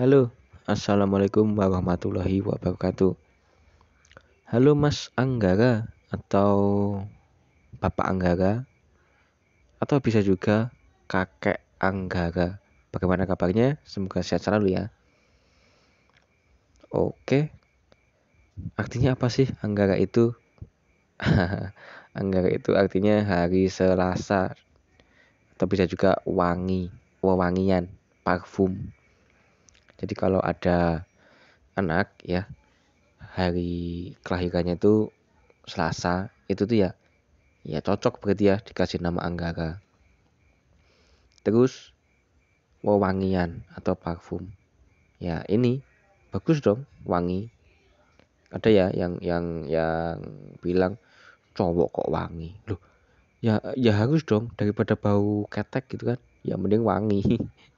Halo, Assalamualaikum warahmatullahi wabarakatuh. Halo Mas Anggara atau Bapak Anggara atau bisa juga Kakek Anggara. Bagaimana kabarnya? Semoga sehat selalu ya. Oke. Artinya apa sih Anggara itu? Anggara itu artinya hari Selasa atau bisa juga wangi, wewangian, parfum jadi kalau ada anak ya hari kelahirannya itu Selasa, itu tuh ya ya cocok berarti ya dikasih nama Anggara. Terus wewangian atau parfum. Ya, ini bagus dong, wangi. Ada ya yang yang yang bilang cowok kok wangi. Loh, ya ya harus dong daripada bau ketek gitu kan. Ya mending wangi.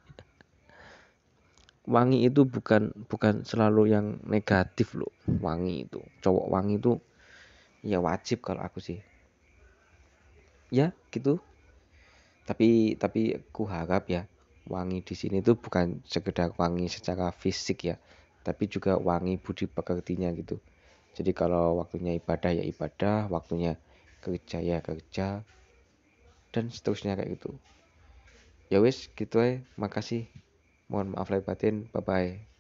wangi itu bukan bukan selalu yang negatif loh wangi itu cowok wangi itu ya wajib kalau aku sih ya gitu tapi tapi aku harap ya wangi di sini itu bukan sekedar wangi secara fisik ya tapi juga wangi budi pekertinya gitu jadi kalau waktunya ibadah ya ibadah waktunya kerja ya kerja dan seterusnya kayak gitu ya wis gitu ya makasih Mohon maaf lahir batin. Bye bye.